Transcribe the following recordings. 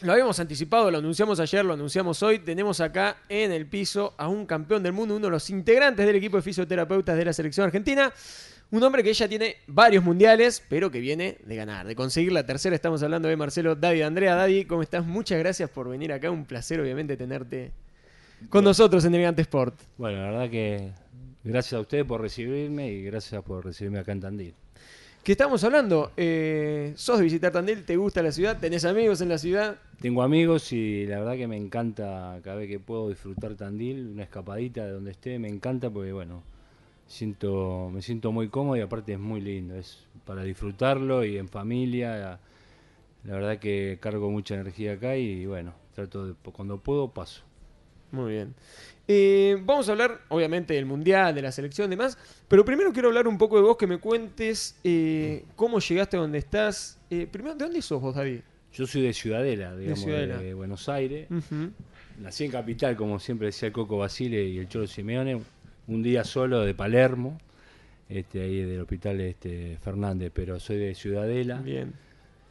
Lo habíamos anticipado, lo anunciamos ayer, lo anunciamos hoy. Tenemos acá en el piso a un campeón del mundo, uno de los integrantes del equipo de fisioterapeutas de la selección argentina. Un hombre que ya tiene varios mundiales, pero que viene de ganar, de conseguir la tercera. Estamos hablando de Marcelo David Andrea. David, ¿cómo estás? Muchas gracias por venir acá. Un placer, obviamente, tenerte con nosotros en Elegante Sport. Bueno, la verdad que gracias a ustedes por recibirme y gracias por recibirme acá en Tandil. ¿Qué estamos hablando? Eh, ¿Sos de visitar Tandil? ¿Te gusta la ciudad? ¿Tenés amigos en la ciudad? Tengo amigos y la verdad que me encanta cada vez que puedo disfrutar Tandil, una escapadita de donde esté, me encanta porque bueno, siento, me siento muy cómodo y aparte es muy lindo, es para disfrutarlo y en familia. La verdad que cargo mucha energía acá y bueno, trato de cuando puedo paso. Muy bien. Eh, vamos a hablar, obviamente, del Mundial, de la selección y demás, pero primero quiero hablar un poco de vos, que me cuentes eh, cómo llegaste a donde estás. Eh, primero, ¿de dónde sos vos, David? Yo soy de Ciudadela, digamos, de, Buenos Aires. Nací en Capital, como siempre decía el Coco Basile y el Cholo Simeone, un día solo de Palermo, este, ahí del hospital este, Fernández, pero soy de Ciudadela. Bien.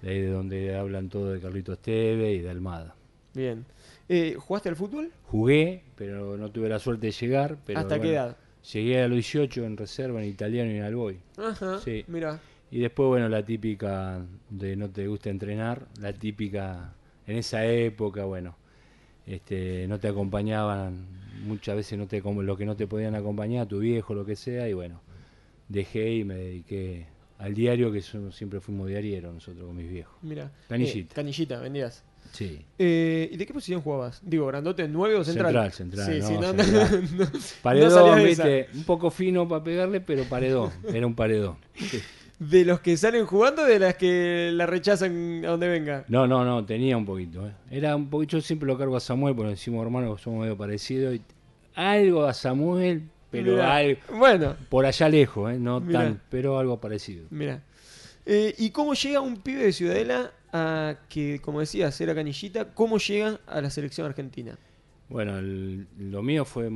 De ahí de donde hablan todo de Carlitos Esteve y de Almada. Bien. Eh, ¿Jugaste al fútbol? Jugué, pero no tuve la suerte de llegar. Pero ¿Hasta qué edad? Llegué a los 18 en reserva, en italiano y en Alboy. Ajá. Sí. Mira. Y después, bueno, la típica de no te gusta entrenar, la típica en esa época, bueno, este, no te acompañaban, muchas veces no te, como lo que no te podían acompañar, tu viejo, lo que sea, y bueno, dejé y me dediqué al diario, que siempre fuimos diarieros nosotros con mis viejos. Mira, eh, canillita. canillita, vendías. Sí. Eh, ¿Y de qué posición jugabas? Digo, grandote, nueve o central. Central, central. Sí, no, sí, no, paredón, viste, un poco fino para pegarle, pero paredón, era un paredón. Sí. de los que salen jugando de las que la rechazan a donde venga. No, no, no, tenía un poquito. Eh. Era un poquito, yo siempre lo cargo a Samuel porque decimos hermano somos medio parecidos. algo a Samuel, pero algo. Bueno. Por allá lejos, ¿eh? no tan, pero algo parecido. Mira. Eh, ¿Y cómo llega un pibe de Ciudadela a que, como decías, era canillita? ¿Cómo llega a la selección argentina? Bueno, lo mío fue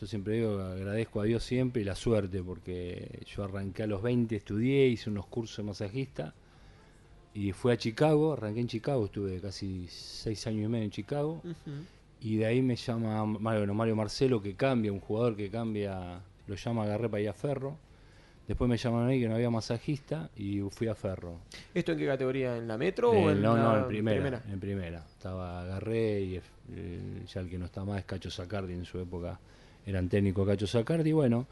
yo siempre digo, agradezco a Dios siempre y la suerte, porque yo arranqué a los 20, estudié, hice unos cursos de masajista y fui a Chicago, arranqué en Chicago, estuve casi seis años y medio en Chicago. Y de ahí me llama Mario, Marcelo, que cambia, un jugador que cambia, lo llama agarré para ir a Ferro. Después me llamaron ahí que no había masajista y fui a Ferro. ¿Esto en qué categoría? ¿En la metro eh, o en No, la no, en primera, En primera. Estaba agarré y eh, ya el que no está más es Cacho Sacardi en su época eran técnico Cacho Sacardi, bueno,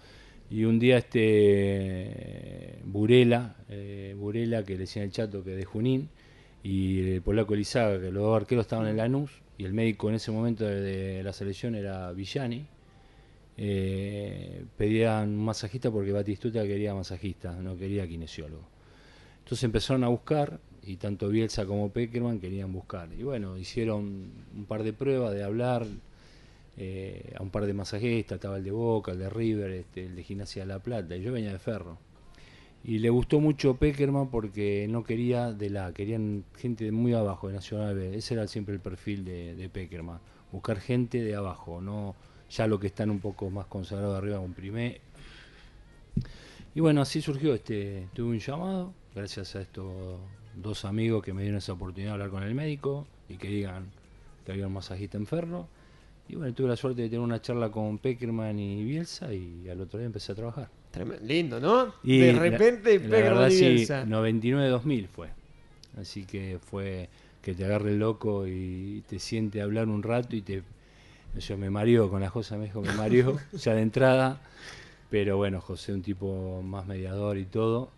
y un día este Burela, eh, Burela que le decía el chato que de Junín, y el polaco Elizaga, que los dos arqueros estaban en Lanús, y el médico en ese momento de la selección era Villani, eh, pedían masajista porque Batistuta quería masajista, no quería kinesiólogo. Entonces empezaron a buscar, y tanto Bielsa como Peckerman querían buscar. Y bueno, hicieron un par de pruebas de hablar, eh, a un par de masajistas, estaba el de Boca, el de River, este, el de Gimnasia de La Plata, y yo venía de Ferro. Y le gustó mucho Peckerman porque no quería de la, querían gente de muy abajo, de Nacional Ese era siempre el perfil de, Peckerman, buscar gente de abajo, no ya lo que están un poco más consagrados arriba con Primé. Y bueno, así surgió este, tuve un llamado, gracias a estos dos amigos que me dieron esa oportunidad de hablar con el médico y que digan que había un masajista en Ferro. Y bueno, tuve la suerte de tener una charla con Peckerman y Bielsa y al otro día empecé a trabajar. lindo, ¿no? de repente la, y Bielsa. Sí, 99-2000 fue. Así que fue que te agarre el loco y te siente hablar un rato y te... Yo me mareó con las cosas, me dijo, me mareó ya de entrada. Pero bueno, José, un tipo más mediador y todo.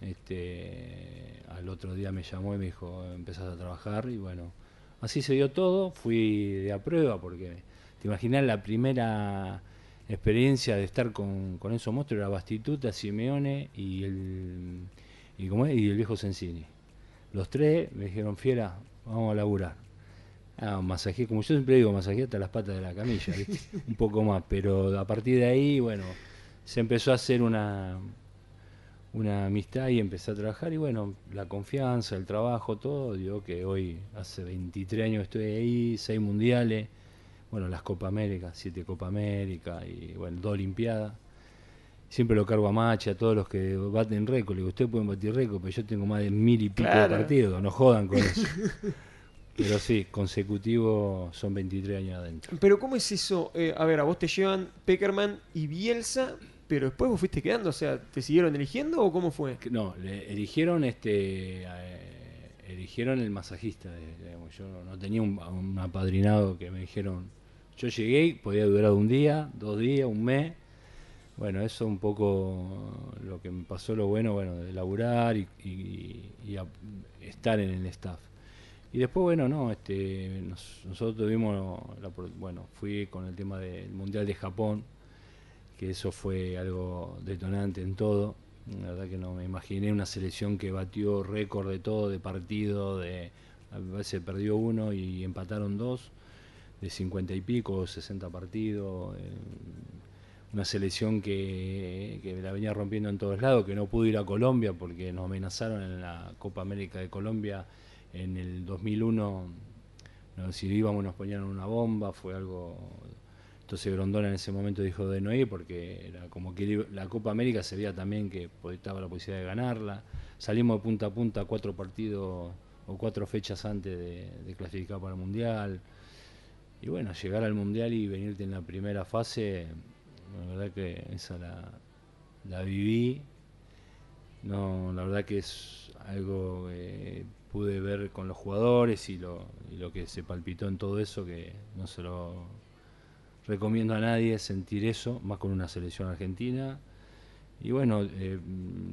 Este, al otro día me llamó y me dijo, empezás a trabajar y bueno Así se dio todo, fui de a prueba porque te imaginas la primera experiencia de estar con, con esos monstruos era Bastituta, Simeone y el, y, y el viejo Sencini. Los tres me dijeron, fiera, vamos a laburar. Ah, masajé, como yo siempre digo, masajé hasta las patas de la camilla, un poco más, pero a partir de ahí, bueno, se empezó a hacer una, una amistad y empecé a trabajar y bueno, la confianza, el trabajo, todo, digo que hoy hace 23 años estoy ahí, seis mundiales, bueno, las Copa América, siete Copa América y bueno, dos Olimpiadas. Siempre lo cargo a Macha, a todos los que baten récord. Le digo, ustedes pueden batir récord, pero yo tengo más de mil y pico de partidos, no jodan con eso. Pero sí, consecutivo son 23 años adentro. Pero ¿cómo es eso? Eh, a ver, a vos te llevan Peckerman y Bielsa, pero después vos fuiste quedando, o sea, ¿te siguieron eligiendo o cómo fue? No, le eligieron este eh, eligieron el masajista. Yo no tenía un, apadrinado que me dijeron. Yo llegué, podía durar un día, dos días, un mes. Bueno, eso un poco lo que me pasó, lo bueno, bueno, de laburar y, estar en el staff. Y después, bueno, no, este, nosotros tuvimos, bueno, fui con el tema del Mundial de Japón, que eso fue algo detonante en todo. La verdad que no me imaginé una selección que batió récord de todo, de partido, de a veces perdió uno y empataron dos, de 50 y pico, 60 partidos. Eh, una selección que, la venía rompiendo en todos lados, que no pudo ir a Colombia porque nos amenazaron en la Copa América de Colombia en el 2001. si íbamos nos ponían una bomba, fue algo entonces Grondona en ese momento dijo de no ir porque era como que la Copa América se veía también que estaba la posibilidad de ganarla. Salimos de punta a punta cuatro partidos o cuatro fechas antes de, clasificar para el Mundial. Y bueno, llegar al Mundial y venirte en la primera fase, la verdad que esa la, viví. No, la verdad que es algo que pude ver con los jugadores y lo, y lo que se palpitó en todo eso que no se lo recomiendo a nadie sentir eso, más con una selección argentina. Y bueno, eh,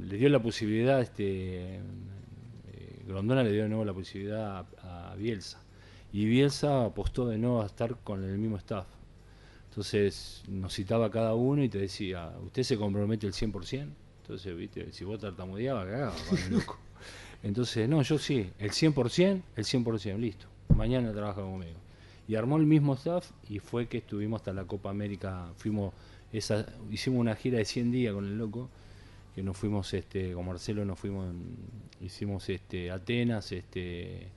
le dio la posibilidad, este, eh, Grondona le dio de nuevo la posibilidad a, Bielsa. Y Bielsa apostó de nuevo a estar con el mismo staff. Entonces nos citaba cada uno y te decía, ¿usted se compromete el 100%? Entonces, viste, si vos tartamudeabas, cagaba, loco. Entonces, no, yo sí, el 100%, el 100%, listo. Mañana trabaja conmigo y armó el mismo staff y fue que estuvimos hasta la Copa América, fuimos esa, hicimos una gira de 100 días con el loco, que nos fuimos este con Marcelo nos fuimos hicimos este Atenas, este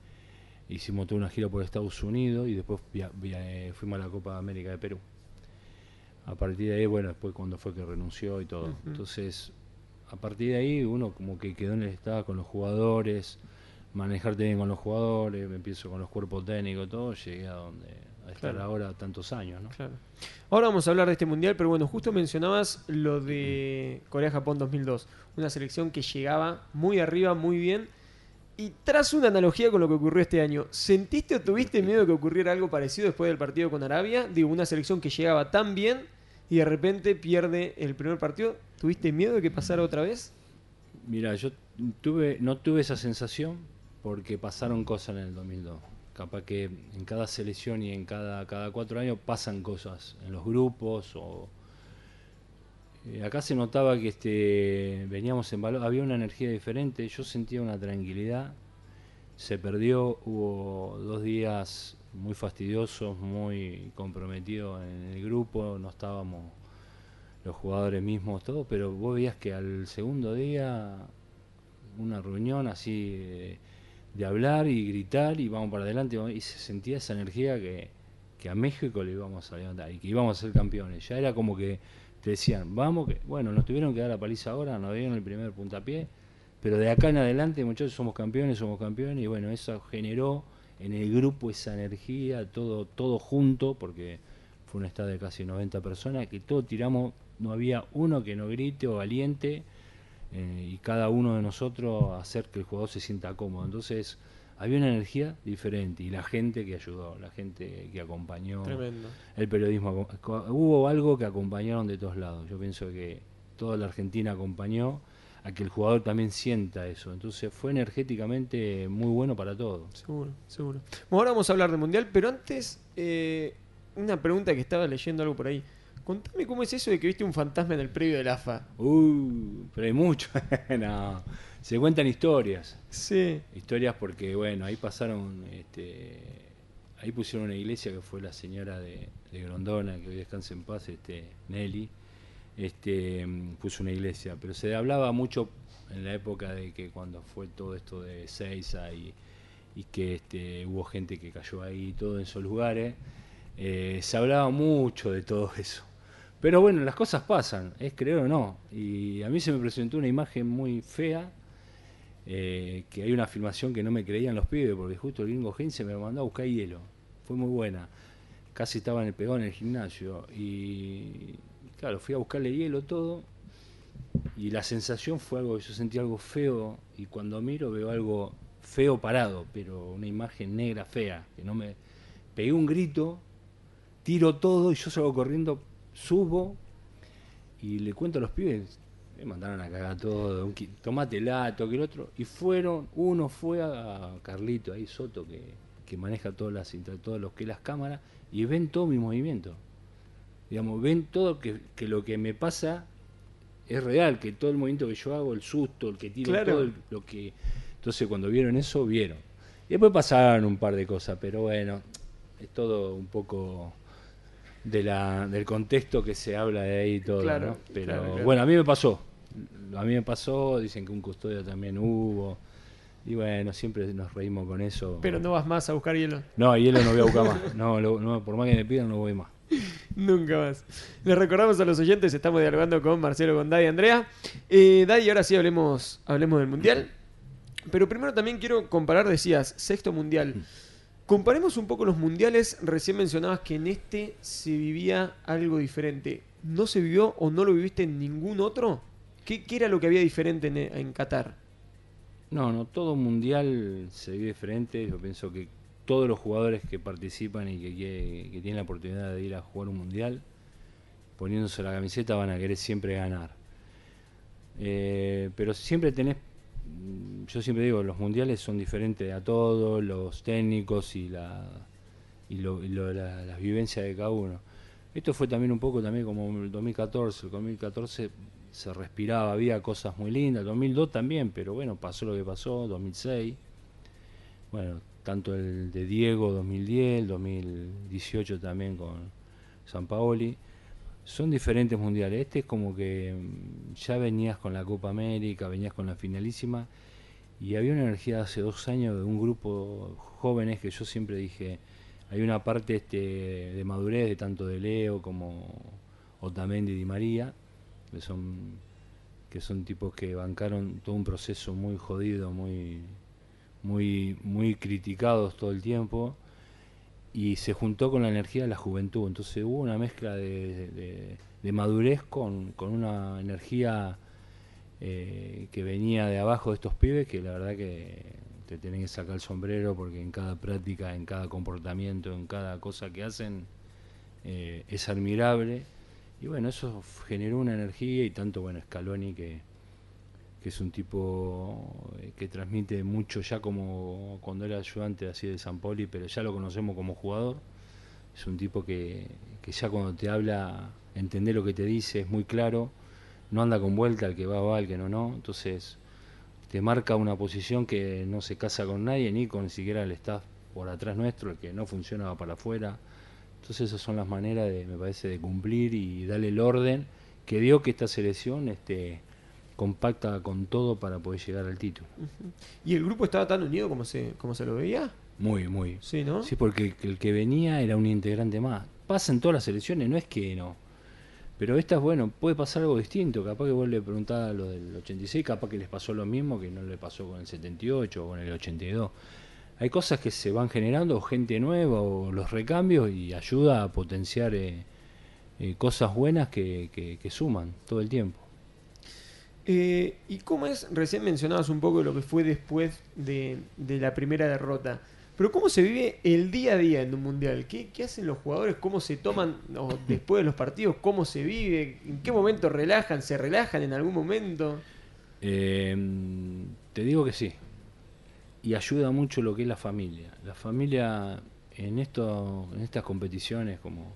hicimos toda una gira por Estados Unidos y después eh, fuimos a la Copa América de Perú. A partir de ahí, bueno, después cuando fue que renunció y todo. Entonces, a partir de ahí uno como que quedó en el estado con los jugadores, manejarte bien con los jugadores, me empiezo con los cuerpos técnicos, todo, llegué a donde a estar ahora tantos años, ¿no? Ahora vamos a hablar de este mundial, pero bueno, justo mencionabas lo de Corea-Japón 2002, una selección que llegaba muy arriba, muy bien. Y tras una analogía con lo que ocurrió este año, ¿sentiste o tuviste miedo de que ocurriera algo parecido después del partido con Arabia? Digo, una selección que llegaba tan bien y de repente pierde el primer partido. ¿Tuviste miedo de que pasara otra vez? Mira, yo tuve, no tuve esa sensación, porque pasaron cosas en el 2002. Capaz que en cada selección y en cada, cada cuatro años pasan cosas en los grupos o... Eh, acá se notaba que este, veníamos en valor, había una energía diferente, yo sentía una tranquilidad, se perdió, hubo dos días muy fastidiosos, muy comprometidos en el grupo, no estábamos los jugadores mismos, todo, pero vos veías que al segundo día, una reunión así, eh, de hablar y gritar y vamos para adelante. Y se sentía esa energía que, a México le íbamos a levantar y que íbamos a ser campeones. Ya era como que te decían, vamos, que bueno, nos tuvieron que dar la paliza ahora, nos dieron el primer puntapié, pero de acá en adelante, muchachos, somos campeones, somos campeones, y bueno, eso generó en el grupo esa energía, todo, todo junto, porque fue un estado de casi 90 personas, que todos tiramos, no había uno que no grite o valiente eh, y cada uno de nosotros hacer que el jugador se sienta cómodo. Entonces había una energía diferente y la gente que ayudó, la gente que acompañó, el periodismo. Hubo algo que acompañaron de todos lados. Yo pienso que toda la Argentina acompañó a que el jugador también sienta eso. Entonces fue energéticamente muy bueno para todo. Seguro, seguro. Bueno, ahora vamos a hablar de Mundial, pero antes eh, una pregunta que estaba leyendo algo por ahí. Contame cómo es eso de que viste un fantasma en el predio la AFA. Uh, pero hay mucho. no. Se cuentan historias. Sí. Historias porque, bueno, ahí pasaron. Este, ahí pusieron una iglesia que fue la señora de, Grondona, que hoy descansa en paz, este, Nelly. Este, puso una iglesia. Pero se hablaba mucho en la época de que cuando fue todo esto de Seiza y, que este, hubo gente que cayó ahí y todo en esos lugares. Eh, se hablaba mucho de todo eso pero bueno, las cosas pasan, es creer o no. Y a mí se me presentó una imagen muy fea, eh, que hay una afirmación que no me creían los pibes, porque justo el gringo Heinz se me mandó a buscar hielo. Fue muy buena. Casi estaba en el pegón en el gimnasio. Y claro, fui a buscarle hielo todo. Y la sensación fue algo, yo sentí algo feo. Y cuando miro veo algo feo parado, pero una imagen negra fea, que no me... Pegué un grito, tiro todo y yo salgo corriendo subo y le cuento a los pibes, me mandaron a cagar todo, un, tomate lato, que el otro, y fueron, uno fue a Carlito, ahí Soto, que, maneja todas las, todos los que las cámaras, y ven todo mi movimiento. Digamos, ven todo que, lo que me pasa es real, que todo el movimiento que yo hago, el susto, el que tiro, todo lo que... Entonces cuando vieron eso, vieron. Y después pasaron un par de cosas, pero bueno, es todo un poco de la, del contexto que se habla de ahí y todo. Pero bueno, a mí me pasó. A mí me pasó, dicen que un custodio también hubo. Y bueno, siempre nos reímos con eso. Pero no vas más a buscar hielo. No, hielo no voy a buscar más. No, por más que me pidan, no voy más. Nunca más. Les recordamos a los oyentes, estamos dialogando con Marcelo, con y Andrea. Eh, Daddy, ahora sí hablemos, hablemos del Mundial. Pero primero también quiero comparar, decías, sexto Mundial. Mm. Comparemos un poco los mundiales. Recién mencionabas que en este se vivía algo diferente. ¿No se vivió o no lo viviste en ningún otro? ¿Qué, era lo que había diferente en, Qatar? No, no, todo mundial se vive diferente. Yo pienso que todos los jugadores que participan y que, tienen la oportunidad de ir a jugar un mundial, poniéndose la camiseta, van a querer siempre ganar. Eh, pero siempre tenés Mm, yo siempre digo, los mundiales son diferentes a todos, los técnicos y la las vivencias de cada uno. Esto fue también un poco también como el 2014, el 2014 se respiraba, había cosas muy lindas, el 2002 también, pero bueno, pasó lo que pasó, 2006. Bueno, tanto el de Diego 2010, el 2018 también con San Paoli son diferentes mundiales. Este es como que mm, ya venías con la Copa América, venías con la finalísima y había una energía hace dos años de un grupo jóvenes que yo siempre dije, hay una parte este, de madurez de tanto de Leo como Otamendi y Di María, que son, que son tipos que bancaron todo un proceso muy jodido, muy, muy, muy criticados todo el tiempo y se juntó con la energía de la juventud. Entonces hubo una mezcla de, madurez con, una energía eh, que venía de abajo de estos pibes que la verdad que te tienen que sacar el sombrero porque en cada práctica, en cada comportamiento, en cada cosa que hacen eh, es admirable. Y bueno, eso generó una energía y tanto, bueno, Scaloni que que es un tipo eh, que transmite mucho ya como cuando era ayudante así de San Poli, pero ya lo conocemos como jugador. Es un tipo que, ya cuando te habla, entender lo que te dice, es muy claro, no anda con vuelta, el que va va, el que no, no. Entonces te marca una posición que no se casa con nadie, ni con siquiera el staff por atrás nuestro, el que no funcionaba para afuera. Entonces esas son las maneras, de, me parece, de cumplir y darle el orden que dio que esta selección... este compacta con todo para poder llegar al título. ¿Y el grupo estaba tan unido como se, como se lo veía? Muy, muy. Sí, ¿no? Sí, porque el que venía era un integrante más. Pasa en todas las elecciones, no es que no. Pero esta, bueno, puede pasar algo distinto. Capaz que vos le preguntás a los del 86, capaz que les pasó lo mismo que no le pasó con el 78 o con el 82. Hay cosas que se van generando, gente nueva o los recambios y ayuda a potenciar eh, eh, cosas buenas que suman todo el tiempo. Eh, ¿Y cómo es? Recién mencionabas un poco lo que fue después de, la primera derrota. Pero ¿cómo se vive el día a día en un mundial? ¿Qué, hacen los jugadores? ¿Cómo se toman después de los partidos? ¿Cómo se vive? ¿En qué momento relajan? ¿Se relajan en algún momento? Em, te digo que sí. Y ayuda mucho lo que es la familia. La familia en, esto, en estas competiciones, como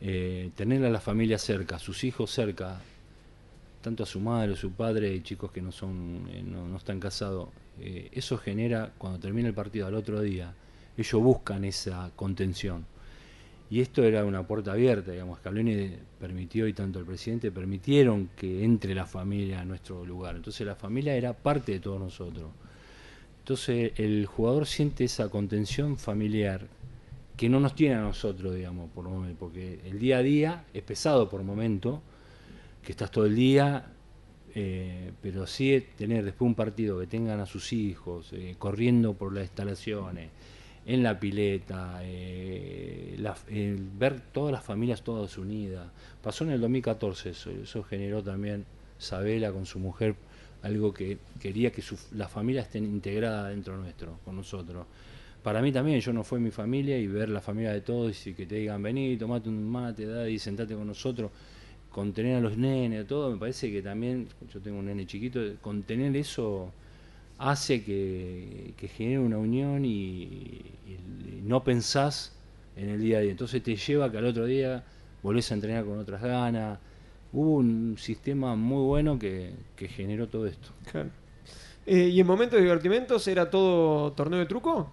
eh, tener a la familia cerca, sus hijos cerca, tanto a su madre o su padre, y chicos que no son, eh, no, están casados, eh, eso genera, cuando termina el partido al otro día, ellos buscan esa contención. Y esto era una puerta abierta, digamos, Scaloni permitió y tanto el presidente permitieron que entre la familia a nuestro lugar. Entonces la familia era parte de todos nosotros. Entonces el jugador siente esa contención familiar que no nos tiene a nosotros, digamos, por porque el día a día es pesado por momento, que estás todo el día, eh, pero sí tener después un partido que tengan a sus hijos eh, corriendo por las instalaciones, en la pileta, eh, ver todas las familias todas unidas. Pasó en el 2014 eso, eso generó también Sabela con su mujer algo que quería que su, la familia esté integrada dentro nuestro, con nosotros. Para mí también, yo no fue mi familia y ver la familia de todos y que te digan, vení, tomate un mate, da, y sentate con nosotros contener a los nenes, todo, me parece que también, yo tengo un nene chiquito, contener eso hace que, genere una unión y, no pensás en el día a día. Entonces te lleva que al otro día volvés a entrenar con otras ganas. Hubo un sistema muy bueno que, generó todo esto. Claro. Eh, ¿Y en momentos de divertimentos era todo torneo de truco?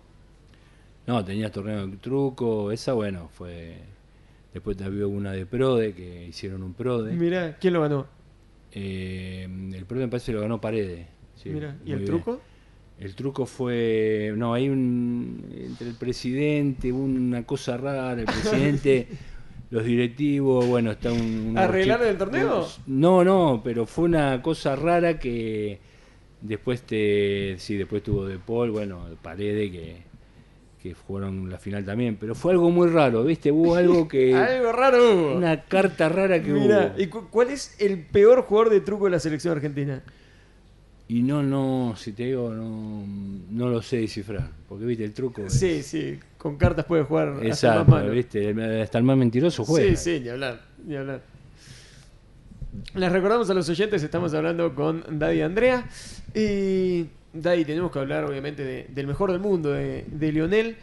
No, tenías torneo de truco, esa bueno, fue Después había una de Prode, que hicieron un Prode. mira ¿quién lo ganó? Eh, el Prode me parece que lo ganó Paredes. ¿y el truco? El truco fue, no, hay un, entre el presidente, una cosa rara, el presidente, los directivos, bueno, está un... ¿Arreglar el torneo? No, no, pero fue una cosa rara que después te, sí, después tuvo De Paul, bueno, Parede que que jugaron la final también, pero fue algo muy raro, ¿viste? Hubo algo que... algo raro Una carta rara que Mirá, hubo. ¿Y cuál es el peor jugador de truco de la selección argentina? Y no, no, si te digo, no, lo sé descifrar, porque viste el truco. Sí, sí, con cartas puede jugar. Exacto, hasta, ¿viste? hasta el más mentiroso juega. Sí, sí, ni hablar, ni hablar. Les recordamos a los oyentes, estamos hablando con Daddy Andrea y... Dai, tenemos que hablar obviamente del mejor del mundo, de, Lionel.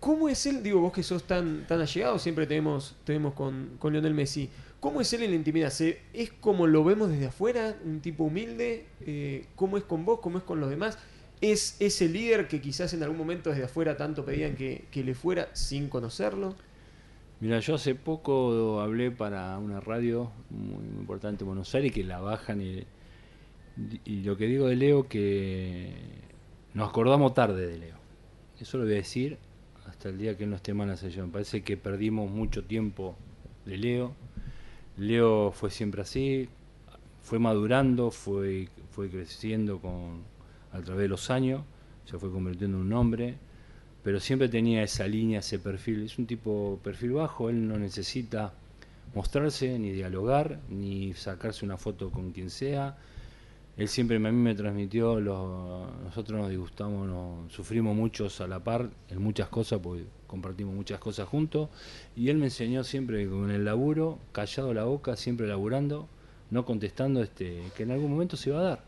¿Cómo es él? Digo, vos que sos tan, tan allegado, siempre tenemos, tenemos con, Lionel Messi. ¿Cómo es él en la intimidad? ¿Es como lo vemos desde afuera? ¿Un tipo humilde? Eh, ¿Cómo es con vos? ¿Cómo es con los demás? ¿Es ese líder que quizás en algún momento desde afuera tanto pedían que, le fuera sin conocerlo? Mira, yo hace poco hablé para una radio muy, importante en Buenos Aires que la bajan y y lo que digo de Leo, que nos acordamos tarde de Leo. Eso lo voy a decir hasta el día que él no esté en la sesión. Parece que perdimos mucho tiempo de Leo. Leo fue siempre así, fue madurando, fue, fue creciendo con, a través de los años, se fue convirtiendo en un hombre, pero siempre tenía esa línea, ese perfil. Es un tipo perfil bajo, él no necesita mostrarse, ni dialogar, ni sacarse una foto con quien sea él siempre a mí me transmitió, los, nosotros nos disgustamos, nos, sufrimos muchos a la par en muchas cosas, porque compartimos muchas cosas juntos, y él me enseñó siempre con el laburo, callado la boca, siempre laburando, no contestando, este, que en algún momento se iba a dar.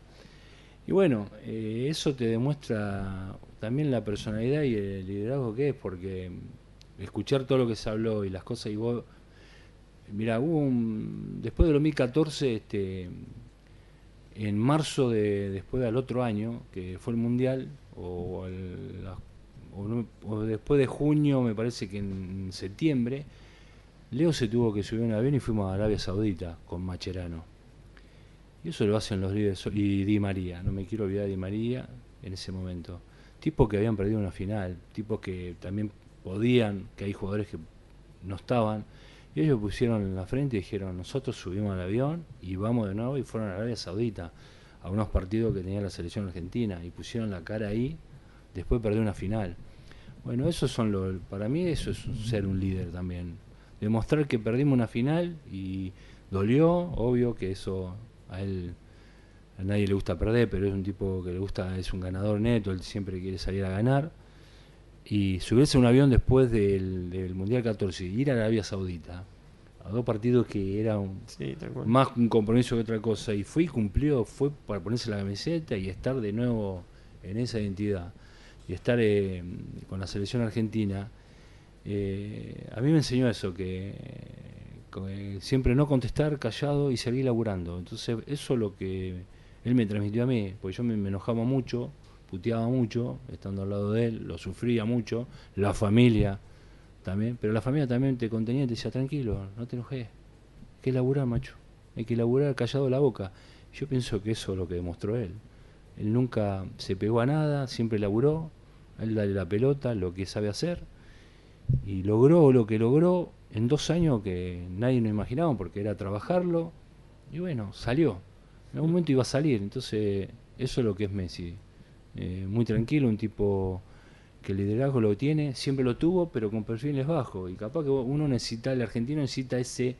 Y bueno, eh, eso te demuestra también la personalidad y el liderazgo que es, porque escuchar todo lo que se habló y las cosas y vos, mira, hubo un, después de 2014, este, en marzo de, después del otro año, que fue el Mundial, o, después de junio, me parece que en septiembre, Leo se tuvo que subir a un avión y fuimos a Arabia Saudita con Macherano. Y eso lo hacen los líderes. Y Di María, no me quiero olvidar de Di María en ese momento. Tipos que habían perdido una final, tipos que también podían, que hay jugadores que no estaban. Y ellos pusieron en la frente y dijeron, nosotros subimos al avión y vamos de nuevo y fueron a Arabia Saudita, a unos partidos que tenía la selección argentina, y pusieron la cara ahí, después perdió una final. Bueno, eso son lo, para mí eso es ser un líder también. Demostrar que perdimos una final y dolió, obvio que eso a él a nadie le gusta perder, pero es un tipo que le gusta, es un ganador neto, él siempre quiere salir a ganar y subirse a un avión después del, Mundial 14 y ir a Arabia Saudita, a dos partidos que eran más un compromiso que otra cosa, y fue y cumplió, fue para ponerse la camiseta y estar de nuevo en esa identidad, y estar eh, con la selección argentina, eh, a mí me enseñó eso, que, eh, siempre no contestar, callado y seguir laburando. Entonces eso lo que él me transmitió a mí, porque yo me enojaba mucho puteaba mucho estando al lado de él, lo sufría mucho, la familia también, pero la familia también te contenía y te decía, tranquilo, no te enojes, hay que laburar, macho, hay que laburar callado la boca. Yo pienso que eso es lo que demostró él. Él nunca se pegó a nada, siempre laburó, él dale la pelota, lo que sabe hacer, y logró lo que logró en dos años que nadie no imaginaba porque era trabajarlo, y bueno, salió. En algún momento iba a salir, entonces eso es lo que es Messi. Eh, muy tranquilo, un tipo que el liderazgo lo tiene, siempre lo tuvo, pero con perfiles bajos. Y capaz que uno necesita, el argentino necesita ese,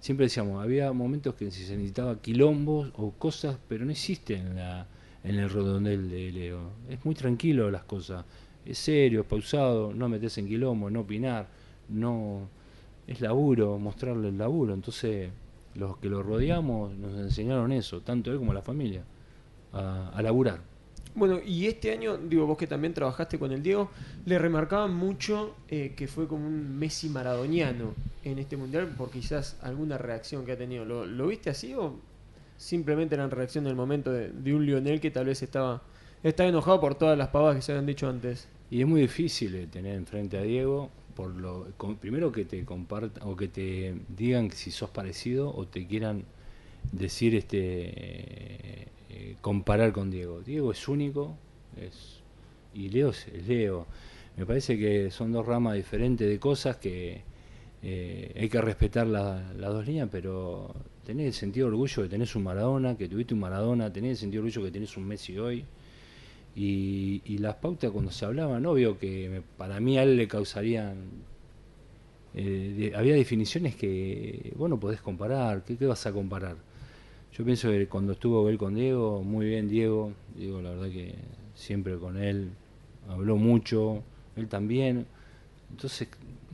siempre decíamos, había momentos que se necesitaba quilombos o cosas, pero no existe en, en el redondel de Leo. Es muy tranquilo las cosas, es serio, es pausado, no meterse en quilombo, no opinar, no es laburo, mostrarle el laburo. Entonces, los que lo rodeamos nos enseñaron eso, tanto él como la familia, a, a laburar. Bueno, y este año, digo, vos que también trabajaste con el Diego, le remarcaba mucho eh, que fue como un Messi maradoniano en este mundial por quizás alguna reacción que ha tenido. ¿Lo, viste así o simplemente era reacción del momento de, un Lionel que tal vez estaba, estaba enojado por todas las pavadas que se habían dicho antes? Y es muy difícil eh, tener enfrente a Diego, por lo primero que te comparta o que te digan si sos parecido o te quieran decir este eh, comparar con Diego. Diego es único es, y Leo es Leo. Me parece que son dos ramas diferentes de cosas que eh, hay que respetar las dos líneas, pero tenés el sentido de orgullo que tenés un Maradona, que tuviste un Maradona, tenés el sentido de orgullo que tenés un Messi hoy. Y, las pautas cuando se hablaban, obvio que para mí a él le causarían eh, había definiciones que bueno no podés comparar, ¿qué, vas a comparar? Yo pienso que cuando estuvo él con Diego, muy bien Diego, Diego la verdad que siempre con él, habló mucho, él también. Entonces,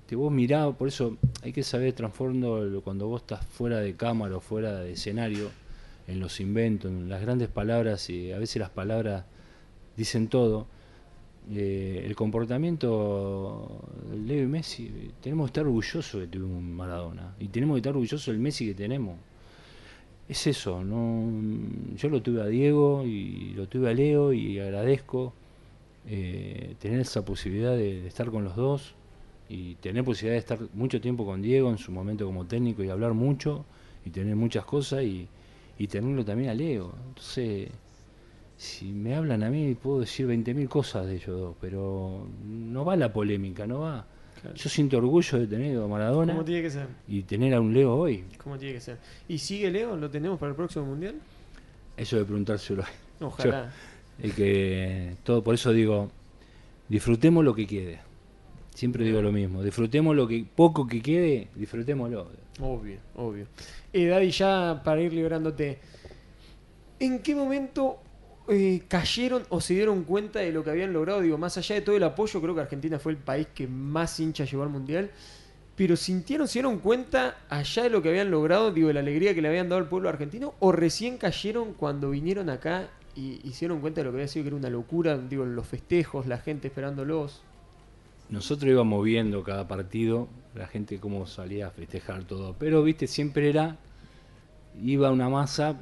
te vos mirá, por eso hay que saber transformando cuando vos estás fuera de cámara o fuera de escenario, en los inventos, en las grandes palabras, y a veces las palabras dicen todo. Eh, el comportamiento de Leo Messi, tenemos que estar orgullosos de que tuvimos un Maradona, y tenemos que estar orgullosos del Messi que tenemos es eso, no, yo lo tuve a Diego y lo tuve a Leo y agradezco eh, tener esa posibilidad de, estar con los dos y tener posibilidad de estar mucho tiempo con Diego en su momento como técnico y hablar mucho y tener muchas cosas y, y tenerlo también a Leo. Entonces, si me hablan a mí puedo decir 20.000 cosas de ellos dos, pero no va la polémica, no va. Yo siento orgullo de tener a Maradona. Y tener a un Leo hoy. ¿Cómo tiene que ser. ¿Y sigue Leo? ¿Lo tenemos para el próximo mundial? Eso de preguntárselo. Ojalá. que todo por eso digo, disfrutemos lo que quede. Siempre digo lo mismo, disfrutemos lo que poco que quede, disfrutémoslo. Obvio, obvio. Eh, Daddy, ya para ir liberándote, ¿en qué momento eh, cayeron o se dieron cuenta de lo que habían logrado? Digo, más allá de todo el apoyo, creo que Argentina fue el país que más hincha llevó al Mundial. Pero sintieron, se dieron cuenta allá de lo que habían logrado, digo, de la alegría que le habían dado al pueblo argentino, o recién cayeron cuando vinieron acá y hicieron cuenta de lo que había sido que era una locura, digo, los festejos, la gente esperándolos. Nosotros íbamos viendo cada partido, la gente cómo salía a festejar todo, pero viste, siempre era, iba una masa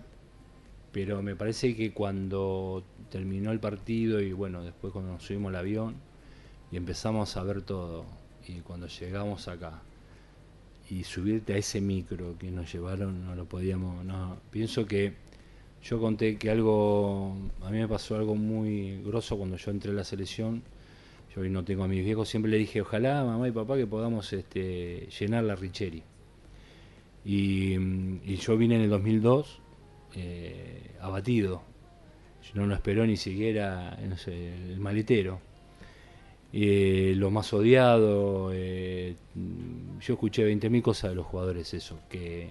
pero me parece que cuando terminó el partido y bueno, después cuando nos subimos al avión y empezamos a ver todo, y cuando llegamos acá y subirte a ese micro que nos llevaron, no lo podíamos, no, pienso que yo conté que algo, a mí me pasó algo muy grosso cuando yo entré a la selección, yo hoy no tengo a mis viejos, siempre le dije, ojalá mamá y papá que podamos este, llenar la Richeri. Y, mm, y yo vine en el 2002 eh, abatido. No lo esperó ni siquiera no el maletero. Eh, lo más odiado. Eh, yo escuché 20.000 cosas de los jugadores, eso. Que,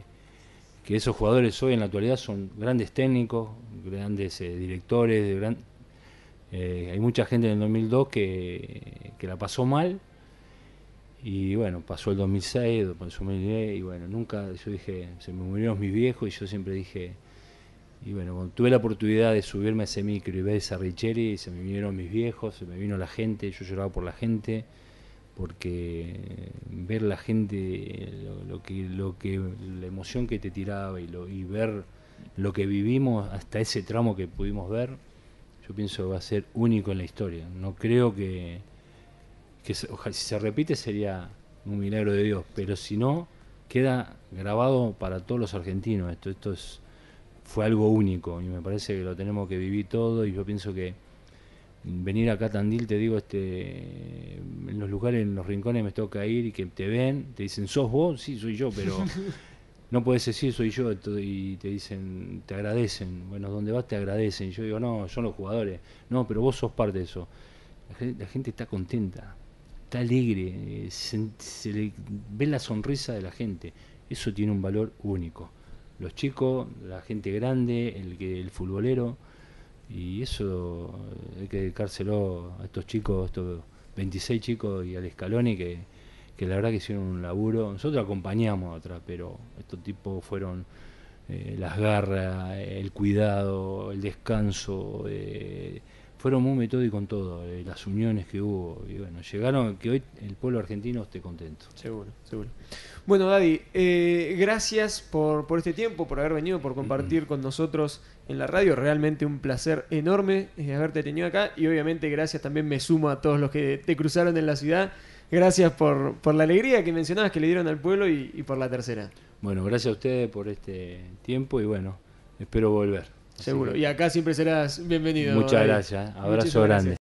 esos jugadores hoy en la actualidad son grandes técnicos, grandes directores. hay mucha gente en el 2002 que, la pasó mal y bueno, pasó el 2006, pasó el y bueno, nunca, yo dije, se me murieron mis viejos y yo siempre dije, y bueno, tuve la oportunidad de subirme a ese micro y ver esa Richeri, se me vinieron mis viejos, se me vino la gente, yo lloraba por la gente, porque ver la gente, lo, que, lo que, la emoción que te tiraba y, lo, y ver lo que vivimos hasta ese tramo que pudimos ver, yo pienso que va a ser único en la historia. No creo que, que ojalá, si se repite sería un milagro de Dios, pero si no, queda grabado para todos los argentinos. Esto, esto es fue algo único y me parece que lo tenemos que vivir todo y yo pienso que venir acá a Tandil, te digo, este, en los lugares, en los rincones me toca ir y que te ven, te dicen, ¿sos vos? Sí, soy yo, pero no puedes decir, soy yo, y te dicen, te agradecen, bueno, donde vas te agradecen, yo digo, no, son los jugadores, no, pero vos sos parte de eso. La gente, está contenta, está alegre, eh, se, se le ve la sonrisa de la gente, eso tiene un valor único los chicos, la gente grande, el, que, el futbolero. Y eso eh, hay que dedicárselo a estos chicos, estos 26 chicos y al Escaloni que, que la verdad que hicieron un laburo. Nosotros acompañamos atrás, pero estos tipos fueron eh, las garras, el cuidado, el descanso, eh, fueron muy metódicos en todo, eh, las uniones que hubo, y bueno, llegaron, que hoy el pueblo argentino esté contento. Seguro, seguro. Bueno, Daddy, eh, gracias por, este tiempo, por haber venido, por compartir con nosotros en la radio, realmente un placer enorme eh, haberte tenido acá, y obviamente gracias también me sumo a todos los que te cruzaron en la ciudad, gracias por, por la alegría que mencionabas que le dieron al pueblo y por la tercera. Bueno, gracias a ustedes por este tiempo y bueno, espero volver. Seguro. Y acá siempre serás bienvenido. Muchas gracias. Abrazo grande.